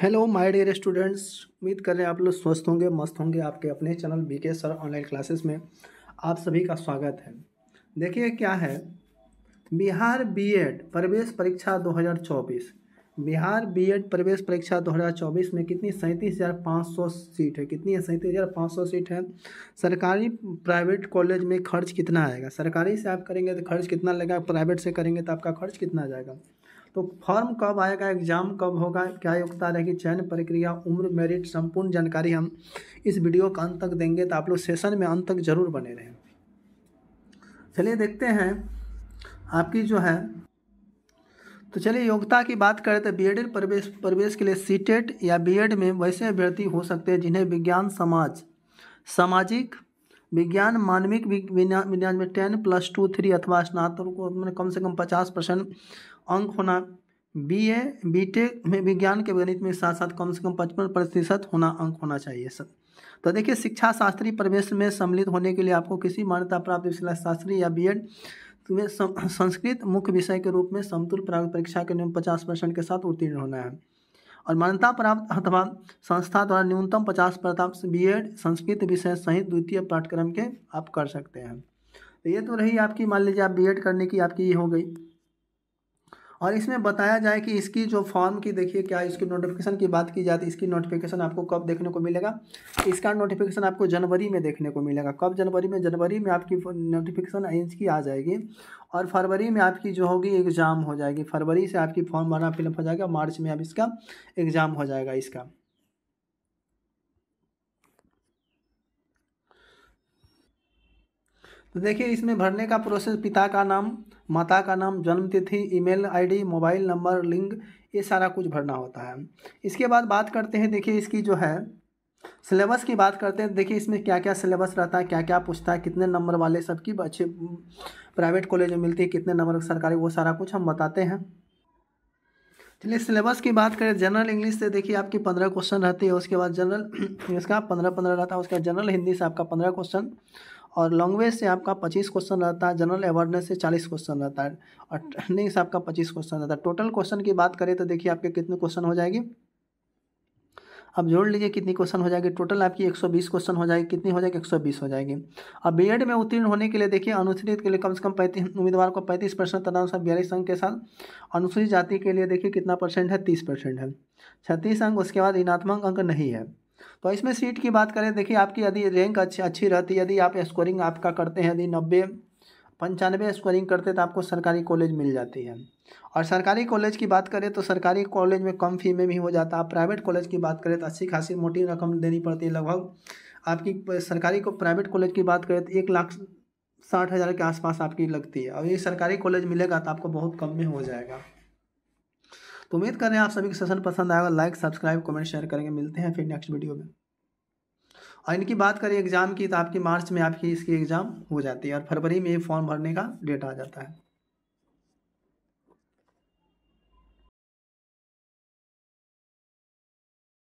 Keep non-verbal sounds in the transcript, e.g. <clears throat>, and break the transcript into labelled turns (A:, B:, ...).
A: hello my dear students उम्मीद कर रहे हैं आप लोग स्वस्थ होंगे मस्त होंगे आपके अपने channel B K sir online classes में आप सभी का स्वागत है देखिए क्या है बिहार बीएड प्रवेश परीक्षा 2024 बिहार बीएड प्रवेश परीक्षा 2024 में कितनी सैंतीस सीट है कितनी है सैंतीस सीट है सरकारी प्राइवेट कॉलेज में खर्च कितना आएगा सरकारी से आप करेंगे तो खर्च कितना लगेगा प्राइवेट से करेंगे तो आपका खर्च कितना जाएगा तो फॉर्म कब आएगा एग्जाम कब होगा क्या योग्यता रहेगी चयन प्रक्रिया उम्र मेरिट संपूर्ण जानकारी हम इस वीडियो का अंत तक देंगे तो आप लोग सेशन में अंत तक जरूर बने रहें चलिए देखते हैं आपकी जो है तो चलिए योग्यता की बात करें तो बीएड प्रवेश प्रवेश के लिए सीटेट e या बीएड में वैसे अभ्यर्थी हो सकते हैं जिन्हें विज्ञान समाज सामाजिक विज्ञान मानविक विज्ञान में टेन प्लस टू थ्री अथवा स्नातक को मैंने कम से कम पचास परसेंट अंक होना बी ए बी टेक में विज्ञान के गणित में साथ साथ कम से कम पचपन प्रतिशत होना अंक होना चाहिए सर तो देखिए शिक्षा शास्त्री प्रवेश में सम्मिलित होने के लिए आपको किसी मान्यता प्राप्त शास्त्री या बी एड में संस्कृत मुख्य विषय के रूप में समतुल प्राग परीक्षा के नियम पचास परसेंट के साथ उत्तीर्ण होना है और मान्यता प्राप्त अथवा संस्था द्वारा न्यूनतम पचास प्रताप बी एड संस्कृत विषय सहित द्वितीय पाठ्यक्रम के आप कर सकते हैं तो ये तो रही आपकी मान लीजिए आप बी एड करने की आपकी ये हो गई और इसमें बताया जाए कि इसकी जो फॉर्म की देखिए क्या इसकी नोटिफिकेशन की बात की जाती है इसकी नोटिफिकेशन आपको कब देखने को मिलेगा इसका नोटिफिकेशन आपको जनवरी में देखने को मिलेगा कब जनवरी में जनवरी में आपकी नोटिफिकेशन की आ जाएगी और फरवरी में आपकी जो होगी एग्ज़ाम हो जाएगी फरवरी से आपकी फॉर्म भरना फिलअप हो जाएगा मार्च में आप इसका एग्ज़ाम हो जाएगा इसका तो देखिए इसमें भरने का प्रोसेस पिता का नाम माता का नाम जन्मतिथि तिथि email ID mobile number link ये सारा कुछ भरना होता है इसके बाद बात करते हैं देखिए इसकी जो है सिलेबस की बात करते हैं देखिए इसमें क्या क्या सिलेबस रहता है क्या क्या पूछता है कितने नंबर वाले सबकी अच्छे प्राइवेट कॉलेज में मिलती है कितने नंबर सरकारी वो सारा कुछ हम बताते हैं चलिए सिलेबस की बात करें जनरल इंग्लिश से देखिए आपकी पंद्रह क्वेश्चन रहती है उसके बाद जनरल <clears throat> इसका पंद्रह पंद्रह रहता है उसके बाद जनरल हिंदी से आपका पंद्रह क्वेश्चन और लैंग्वेज से आपका पच्चीस क्वेश्चन रहता है जनरल अवेयरनेस से चालीस क्वेश्चन रहता है और ट्रेनिंग से आपका पच्चीस क्वेश्चन रहता है टोटल क्वेश्चन की बात करें तो देखिए आपके कितने क्वेश्चन हो जाएगी अब जोड़ लीजिए कितनी क्वेश्चन हो जाएगी टोटल आपकी 120 क्वेश्चन हो जाएगी कितनी हो जाएगी 120 हो जाएगी अब बीएड में उत्तीर्ण होने के लिए देखिए अनुसूचित के लिए कम से कम पैंतीस उम्मीदवार को पैंतीस परसेंट तदनुसार बयालीस अंक के साथ अनुसूचित जाति के लिए देखिए कितना परसेंट है तीस परसेंट है छत्तीस अंक उसके बाद ऋणात्मक अंक नहीं है तो इसमें सीट की बात करें देखिए आपकी यदि रैंक अच्छी अच्छी रहती यदि आप स्कोरिंग आपका करते हैं यदि नब्बे पंचानवे स्कोरिंग करते तो आपको सरकारी कॉलेज मिल जाती है और सरकारी कॉलेज की बात करें तो सरकारी कॉलेज में कम फी में भी हो जाता है प्राइवेट कॉलेज की बात करें तो अच्छी खासी मोटी रकम देनी पड़ती है लगभग आपकी सरकारी को प्राइवेट कॉलेज की बात करें तो एक लाख साठ हज़ार के आसपास आपकी लगती है और ये सरकारी कॉलेज मिलेगा तो आपको बहुत कम में हो जाएगा तो उम्मीद कर रहे हैं आप सभी को सेशन पसंद आएगा लाइक सब्सक्राइब कमेंट शेयर करेंगे मिलते हैं फिर नेक्स्ट वीडियो में और इनकी बात करें एग्ज़ाम की तो आपकी मार्च में आपकी इसकी एग्ज़ाम हो जाती है और फरवरी में ये फॉर्म भरने का डेट आ जाता है